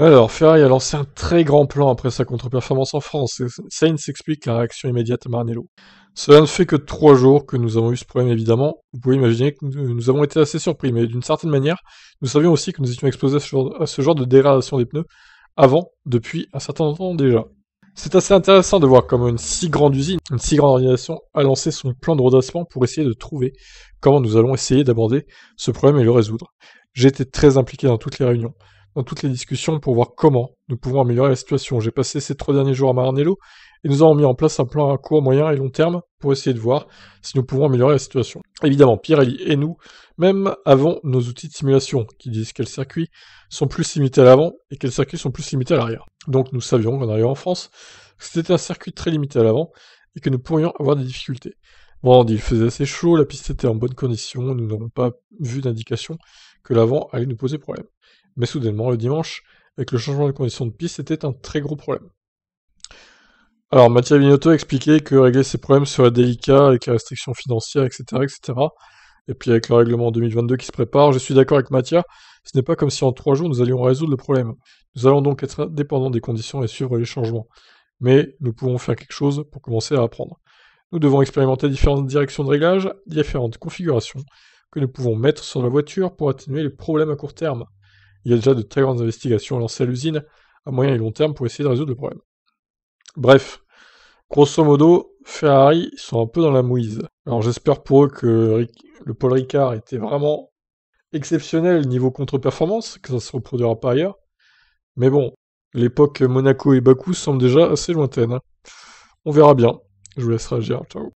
Alors, Ferrari a lancé un très grand plan après sa contre-performance en France. Sainz explique la réaction immédiate à Maranello. Cela ne fait que trois jours que nous avons eu ce problème, évidemment. Vous pouvez imaginer que nous, avons été assez surpris, mais d'une certaine manière, nous savions aussi que nous étions exposés à ce genre, de dégradation des pneus avant, depuis un certain temps déjà. C'est assez intéressant de voir comment une si grande usine, une si grande organisation a lancé son plan de redressement pour essayer de trouver comment nous allons essayer d'aborder ce problème et le résoudre. J'ai été très impliqué dans toutes les réunions dans toutes les discussions pour voir comment nous pouvons améliorer la situation. J'ai passé ces trois derniers jours à Maranello et nous avons mis en place un plan à court, moyen et long terme pour essayer de voir si nous pouvons améliorer la situation. Évidemment, Pirelli et nous, même avons nos outils de simulation qui disent quels circuits sont plus limités à l'avant et quels circuits sont plus limités à l'arrière. Donc nous savions qu'en arrivant en France, c'était un circuit très limité à l'avant et que nous pourrions avoir des difficultés. Bon, il faisait assez chaud, la piste était en bonne condition, nous n'avons pas vu d'indication que l'avant allait nous poser problème mais soudainement le dimanche, avec le changement de conditions de piste, c'était un très gros problème. Alors Vignotto a expliqué que régler ces problèmes serait délicat avec les restrictions financières, etc. etc. Et puis avec le règlement 2022 qui se prépare, je suis d'accord avec Mathia, ce n'est pas comme si en trois jours nous allions résoudre le problème. Nous allons donc être indépendants des conditions et suivre les changements. Mais nous pouvons faire quelque chose pour commencer à apprendre. Nous devons expérimenter différentes directions de réglage, différentes configurations que nous pouvons mettre sur la voiture pour atténuer les problèmes à court terme. Il y a déjà de très grandes investigations lancées à l'usine à moyen et long terme pour essayer de résoudre le problème. Bref, grosso modo, Ferrari sont un peu dans la mouise. Alors j'espère pour eux que le Paul Ricard était vraiment exceptionnel niveau contre-performance, que ça se reproduira pas ailleurs. Mais bon, l'époque Monaco et Bakou semble déjà assez lointaine. On verra bien. Je vous laisse réagir. Ciao.